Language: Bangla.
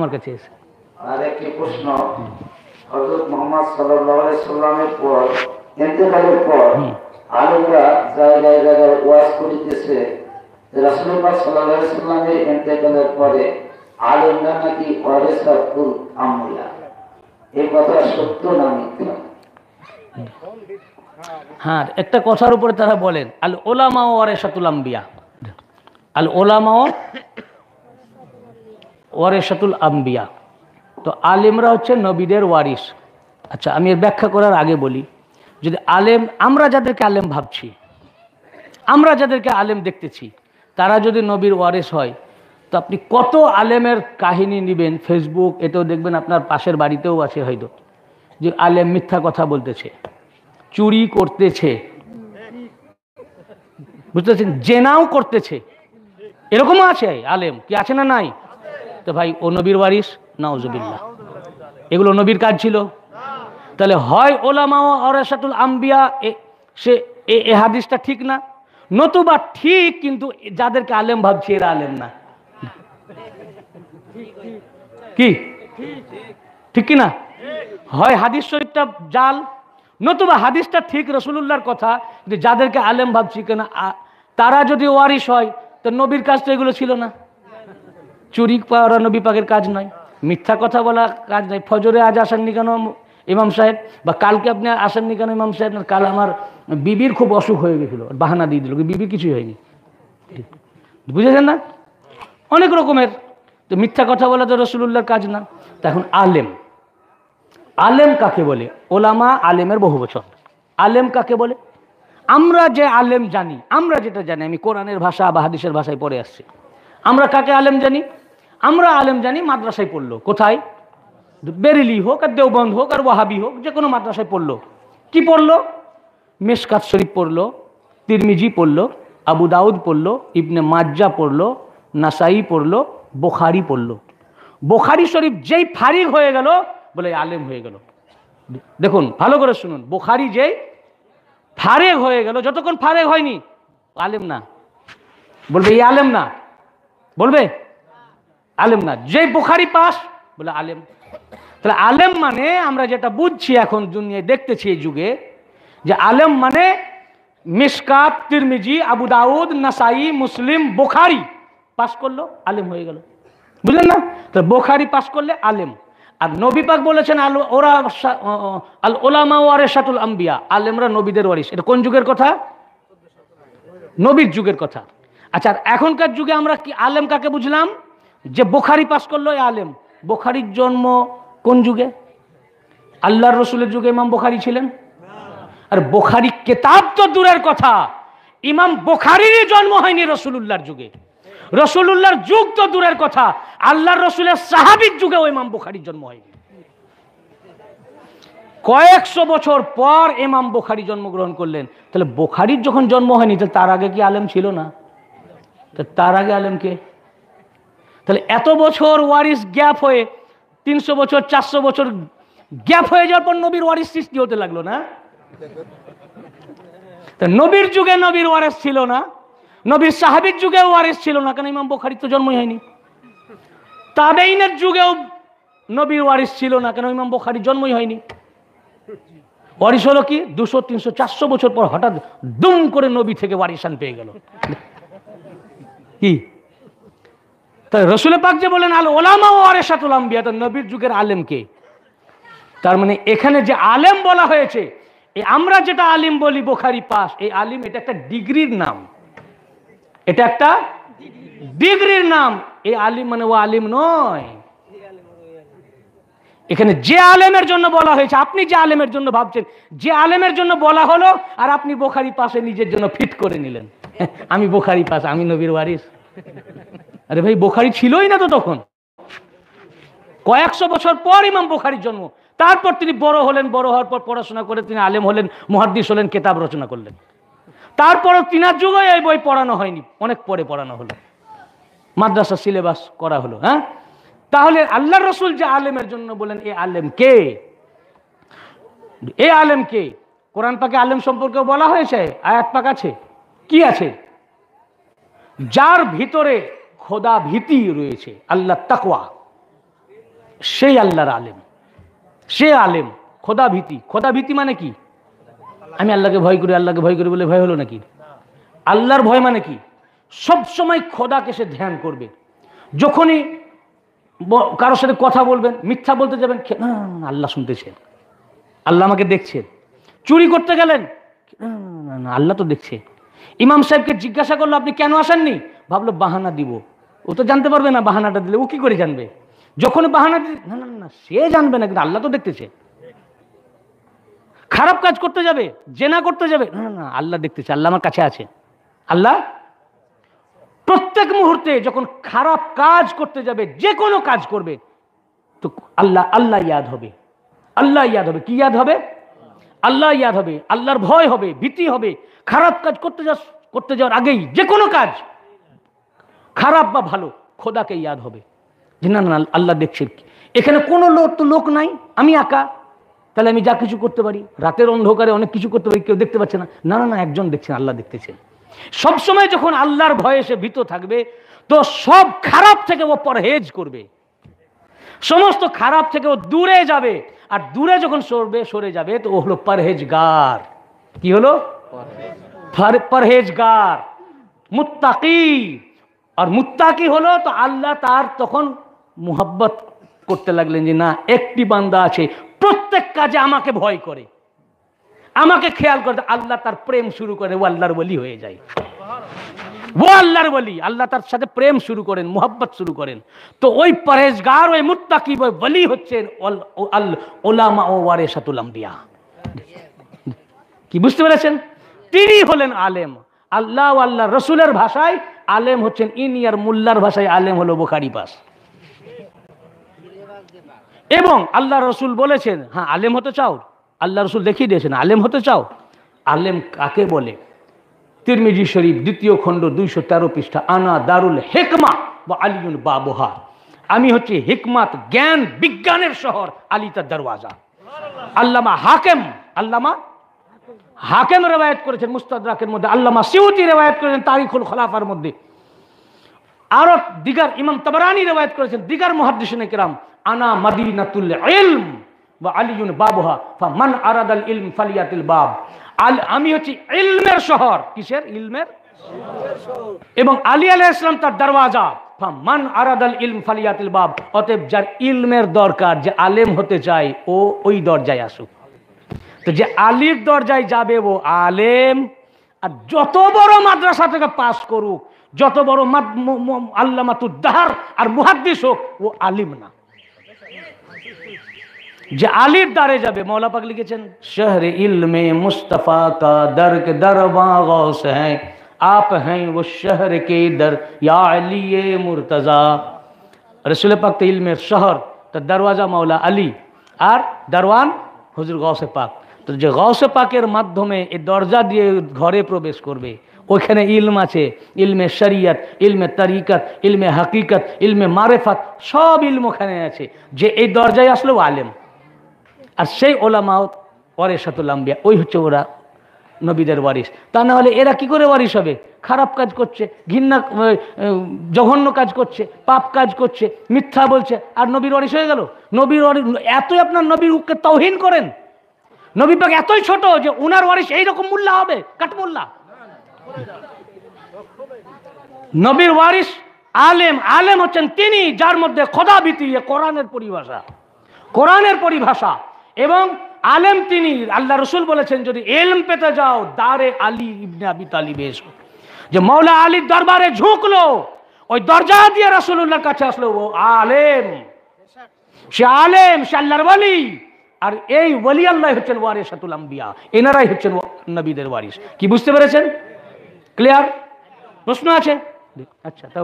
আমার কাছে এসে আর একটি প্রশ্ন সাল্লামের পর ইন্তেকালের পর জায়গায় জায়গায় ওয়াজ করিতেছে সাল্লামের ইন্তেকালের পরে নাকি ফুল আমলা এই কথা সত্য না মিথ্যা হ্যাঁ একটা কথার উপরে তারা বলেন আল ওলামা ওয়ারিসাতুল আম্বিয়া আল ওলামা ওয়ারেসাতুল আম্বিয়া তো আলেমরা হচ্ছে নবীদের ওয়ারিস আচ্ছা আমি এর ব্যাখ্যা করার আগে বলি যদি আলেম আমরা যাদেরকে আলেম ভাবছি আমরা যাদেরকে আলেম দেখতেছি তারা যদি নবীর ওয়ারেস হয় তো আপনি কত আলেমের কাহিনী নেবেন ফেসবুক এতেও দেখবেন আপনার পাশের বাড়িতেও আছে হয়তো যে আলেম মিথ্যা কথা বলতেছে চুরি করতেছে বুঝতেছেন জেনাও করতেছে এরকমও আছে আলেম কি আছে না নাই তো ভাই ও নবীর ওয়ারিস নাওজুবিল্লা এগুলো নবীর কাজ ছিল তাহলে হয় ওলামা অরাসাতুল আম্বিয়া সে এ হাদিসটা ঠিক না নতুবা ঠিক কিন্তু যাদেরকে আলেম ভাবছি এরা আলেম না কি ঠিক কি না হয় হাদিস শরীফটা জাল নতুবা হাদিসটা ঠিক রসুল্লাহর কথা যে যাদেরকে আলেম ভাবছি কেনা তারা যদি ওয়ারিস হয় তো নবীর কাজ তো এগুলো ছিল না চুরি করা বিপাকের কাজ নয় মিথ্যা কথা বলা কাজ নয় ফজরে আজ আসেননি কেন ইমাম সাহেব বা কালকে আপনি আসেননি কেন ইমাম সাহেব না কাল আমার বিবির খুব অসুখ হয়ে গেছিলো বাহানা দিয়ে দিল বিবির কিছুই হয়নি বুঝেছেন না অনেক রকমের তো মিথ্যা কথা বলা তো রসুল্লাহর কাজ না তখন এখন আলেম আলেম কাকে বলে ওলামা আলেমের বহু বছর আলেম কাকে বলে আমরা যে আলেম জানি আমরা যেটা জানি আমি কোরআনের ভাষা বা হাদিসের ভাষায় পড়ে আসছি আমরা কাকে আলেম জানি আমরা আলেম জানি মাদ্রাসায় পড়লো কোথায় বেরিলি হোক আর দেওবন্দ হোক আর ওয়াহাবি হোক যে কোনো মাদ্রাসায় পড়লো কি পড়লো মেশকাত শরীফ পড়লো তিরমিজি পড়লো আবু দাউদ পড়লো ইবনে মাজ্জা পড়লো নাসাই পড়লো বোখারি পড়লো বোখারি শরীফ যেই ফারিক হয়ে গেল বলে আলেম হয়ে গেল দেখুন ভালো করে শুনুন বোখারি যেই ফারেক হয়ে গেল যতক্ষণ ফারেক হয়নি আলেম না বলবে এই আলেম না বলবে আলেম না যে বুখারি পাস বলে আলেম তাহলে আলেম মানে আমরা যেটা বুঝছি এখন দুনিয়ায় দেখতেছি এই যুগে যে আলেম মানে Mishkat Tirmidhi Abu Dawud Nasai Muslim Bukhari pass করলো আলেম হয়ে গেল বুঝলেন না তো বোখারি পাস করলে আলেম আর নবী পাক বলেছেন আল ওরা আল ওলামা ও আরেসাতুল আম্বিয়া আলেমরা নবীদের ওয়ারিস এটা কোন যুগের কথা নবীর যুগের কথা আচ্ছা এখনকার যুগে আমরা কি আলেম কাকে বুঝলাম যে বোখারি পাশ করলো এ আলেম বোখারির জন্ম কোন যুগে আল্লাহর রসুলের যুগে ইমাম বোখারি ছিলেন আর বোখারি কেতাব তো দূরের কথা ইমাম বোখারির জন্ম হয়নি রসুলুল্লাহর যুগে রসুলুল্লাহর যুগ তো দূরের কথা আল্লাহর রসুলের সাহাবির যুগে ও ইমাম বোখারির জন্ম হয়নি কয়েকশো বছর পর ইমাম বোখারি জন্মগ্রহণ করলেন তাহলে বোখারির যখন জন্ম হয়নি তাহলে তার আগে কি আলেম ছিল না তার আগে আলেম কে তাহলে এত বছর ওয়ারিস গ্যাপ হয়ে তিনশো বছর চারশো বছর গ্যাপ হয়ে যাওয়ার পর নবীর ওয়ারিস সৃষ্টি হতে লাগলো না তা নবীর যুগে নবীর ওয়ারিস ছিল না নবীর সাহাবির যুগে ওয়ারিস ছিল না কারণ ইমাম বখারি তো জন্মই হয়নি তাবেইনের যুগেও নবীর ওয়ারিস ছিল না কেন ইমাম বখারি জন্মই হয়নি ওয়ারিস হলো কি দুশো তিনশো চারশো বছর পর হঠাৎ দুম করে নবী থেকে ওয়ারিসান পেয়ে গেল কি তাই রসুল পাক যে বলেন আল ওলামা ও আরেসাতুল আম্বিয়া নবীর যুগের আলেমকে তার মানে এখানে যে আলেম বলা হয়েছে এই আমরা যেটা আলিম বলি বোখারি পাস এই আলিম এটা একটা ডিগ্রির নাম এটা একটা ডিগ্রির নাম এই আলিম মানে ও আলিম নয় এখানে যে আলেমের জন্য বলা হয়েছে আপনি যে আলেমের জন্য ভাবছেন যে আলেমের জন্য বলা হলো আর আপনি বোখারি পাশে নিজের জন্য ফিট করে নিলেন আমি বোখারি পাশ আমি নবীর ওয়ারিস আরে ভাই বোখারি ছিলই না তো তখন কয়েকশো বছর পর ইমাম বোখারির জন্ম তারপর তিনি বড় হলেন বড় হওয়ার পর পড়াশোনা করে তিনি আলেম হলেন মহাদ্দিস হলেন কেতাব রচনা করলেন তারপরও তিনার যুগে এই বই পড়ানো হয়নি অনেক পরে পড়ানো হলো মাদ্রাসা সিলেবাস করা হলো হ্যাঁ তাহলে আল্লাহ রসুল যে আলেমের জন্য বলেন এ আলেম কে এ আলেম কে কোরআন পাকে আলেম সম্পর্কে বলা হয়েছে আয়াত পাক আছে কি আছে যার ভিতরে খোদা ভীতি রয়েছে আল্লাহ তাকওয়া সেই আল্লাহর আলেম সে আলেম খোদা ভীতি খোদা ভীতি মানে কি আমি আল্লাহকে ভয় করি আল্লাহকে ভয় করি বলে ভয় হলো নাকি আল্লাহর ভয় মানে কি সব সময় খোদাকে সে ধ্যান করবে যখনই কারোর সাথে কথা বলবেন মিথ্যা বলতে যাবেন আল্লাহ শুনতেছেন আল্লাহ আমাকে দেখছেন চুরি করতে গেলেন আল্লাহ তো দেখছে ইমাম সাহেবকে জিজ্ঞাসা করলো আপনি কেন আসেননি ভাবলো বাহানা দিব ও তো জানতে পারবে না বাহানাটা দিলে ও কি করে জানবে যখন বাহানা না না না সে জানবে না কিন্তু আল্লাহ তো দেখতেছে খারাপ কাজ করতে যাবে জেনা করতে যাবে না না আল্লাহ দেখতেছে আল্লাহ আমার কাছে আছে আল্লাহ প্রত্যেক মুহূর্তে যখন খারাপ কাজ করতে যাবে যে কোনো কাজ করবে তো আল্লাহ আল্লাহ ইয়াদ হবে আল্লাহ ইয়াদ হবে কি ইয়াদ হবে আল্লাহ ইয়াদ হবে আল্লাহর ভয় হবে ভীতি হবে খারাপ কাজ করতে যা করতে যাওয়ার আগেই যে কোনো কাজ খারাপ বা ভালো খোদাকে ইয়াদ হবে যে না না আল্লাহ দেখছেন কি এখানে কোনো লোক তো লোক নাই আমি একা তাহলে আমি যা কিছু করতে পারি রাতের অন্ধকারে অনেক কিছু করতে পারি কেউ দেখতে পাচ্ছে না না না না একজন দেখছেন আল্লাহ দেখতেছেন সবসময় যখন আল্লাহর ভয়ে সে ভীত থাকবে তো সব খারাপ থেকে ও পরহেজ করবে সমস্ত খারাপ থেকে ও দূরে যাবে আর দূরে যখন সরবে সরে যাবে তো ও হলো পরহেজগার কি হলো পরহেজগার মুত্তাকি আর মুত্তাকি হলো তো আল্লাহ তার তখন মুহাব্বত করতে লাগলেন যে না একটি বান্দা আছে প্রত্যেক কাজে আমাকে ভয় করে আমাকে খেয়াল করে আল্লাহ তার প্রেম শুরু করে ও আল্লাহর বলি হয়ে যায় ও আল্লাহর বলি আল্লাহ তার সাথে প্রেম শুরু করেন মোহাব্বত শুরু করেন তো ওই পরেজগার ওই মুত্তাকি ওই বলি হচ্ছেন ওলামা ও ওয়ারে দিয়া কি বুঝতে পেরেছেন তিনি হলেন আলেম আল্লাহ আল্লাহ রসুলের ভাষায় আলেম হচ্ছেন ইনি আর মোল্লার ভাষায় আলেম হলো বোখারি পাস এবং আল্লাহ রসুল বলেছেন হ্যাঁ আলেম হতে চাও আল্লাহ রসুল দেখিয়ে দিয়েছেন আলেম হতে চাও আলেম কাকে বলে তিরমিজি শরীফ দ্বিতীয় খণ্ড দুইশো তেরো পৃষ্ঠা আনা দারুল হেকমা বা আলিউল বাবুহা আমি হচ্ছে হিকমাত জ্ঞান বিজ্ঞানের শহর আলিতার দরওয়াজা আল্লামা হাকেম আল্লামা হাকেম রেবায়ত করেছেন মুস্তাদাকের মধ্যে আল্লামা সিউতি রেবায়ত করেছেন তারিখুল খলাফার মধ্যে আরো দিগার ইমাম তবরানি রেবায়ত করেছেন দিগার মহাদিসনে কেরাম আনা মাদিনাতুল ইলম বা আলিউন বাবুহা ফা মান আরাদাল ইলম ফালিয়াতিল বাব আল আমি হচ্ছি ইলমের শহর কিসের ইলমের এবং আলী আলাহ ইসলাম তার দরওয়াজা মান আরাদাল ইলম ফালিয়াতিল বাব অতএব যার ইলমের দরকার যে আলেম হতে চায় ও ওই দরজায় আসুক তো যে আলীর দরজায় যাবে ও আলেম আর যত বড় মাদ্রাসা থেকে পাস করুক যত বড় আল্লামাতুদ্দাহার আর মুহাদ্দিস হোক ও আলিম না যে আলীর দ্বারে যাবে মৌলা পাক লিখেছেন শহরে ইলমে মুস্তফা কা দর্ক দরবা গৌস হ্যাঁ আপ ہیں ও شہر کے در یا علی مرتضا رسول پاک علم شہر تو دروازہ مولا علی আর দারওয়ান হুজুর গৌসে পাক তো যে গসে পাকের মাধ্যমে এই দরজা দিয়ে ঘরে প্রবেশ করবে ওইখানে ইলম আছে ইলমে শরিয়ত ইলমে তারিকত ইলমে হকিকত ইলমে মারেফাত সব ইলম ওখানে আছে যে এই দরজায় আসলো আলেম আর সেই সাথে লাম্বিয়া ওই হচ্ছে ওরা নবীদের ওয়ারিস তা না হলে এরা কি করে ওয়ারিস হবে খারাপ কাজ করছে ঘৃণা জঘন্য কাজ করছে পাপ কাজ করছে মিথ্যা বলছে আর নবীর ওয়ারিস হয়ে গেল নবীর এতই আপনার নবীর উককে তৌহীন করেন নবী পাক এতই ছোট যে উনার ওয়ারিস এইরকম মোল্লা হবে কাঠমোল্লা নবীর ওয়ারিস আলেম আলেম হচ্ছেন তিনি যার মধ্যে খোদা ভীতি কোরআনের পরিভাষা কোরআনের পরিভাষা এবং আলেম তিনি আল্লাহ রসুল বলেছেন যদি এলম পেতে যাও দারে আলী ইবনে আবি তালিব এসো যে মৌলা আলীর দরবারে ঝুঁকলো ওই দরজা দিয়ে রসুল্লাহর কাছে আসলো ও আলেম সে আলেম সে আল্লাহর বলি আর এই ওয়ালি আল্লাহ হচ্ছেন ওয়ারিসাতুল আম্বিয়া এনারাই হচ্ছেন নবীদের ওয়ারিস কি বুঝতে পেরেছেন ক্লিয়ার প্রশ্ন আছে আচ্ছা তাও